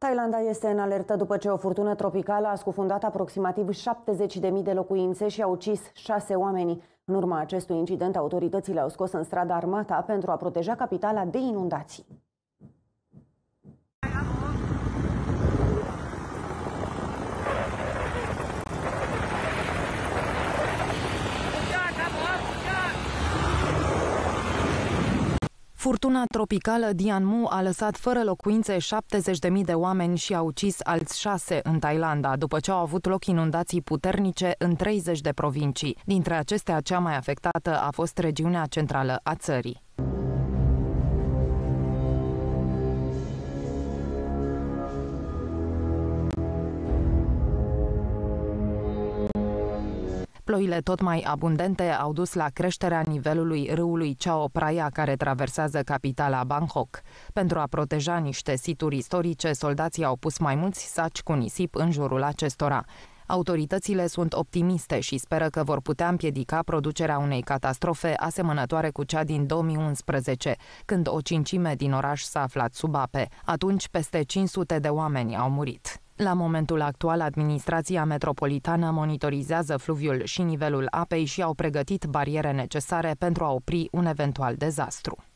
Thailanda este în alertă după ce o furtună tropicală a scufundat aproximativ 70.000 de locuințe și a ucis șase oameni. În urma acestui incident, autoritățile au scos în stradă armata pentru a proteja capitala de inundații. Furtuna tropicală Dianmu a lăsat fără locuințe 70.000 de oameni și a ucis alți șase în Thailanda, după ce au avut loc inundații puternice în 30 de provincii. Dintre acestea, cea mai afectată a fost regiunea centrală a țării. Ploile tot mai abundente au dus la creșterea nivelului râului Chao Praia care traversează capitala Bangkok. Pentru a proteja niște situri istorice, soldații au pus mai mulți saci cu nisip în jurul acestora. Autoritățile sunt optimiste și speră că vor putea împiedica producerea unei catastrofe asemănătoare cu cea din 2011, când o cincime din oraș s-a aflat sub ape. Atunci, peste 500 de oameni au murit. La momentul actual, administrația metropolitană monitorizează fluviul și nivelul apei și au pregătit bariere necesare pentru a opri un eventual dezastru.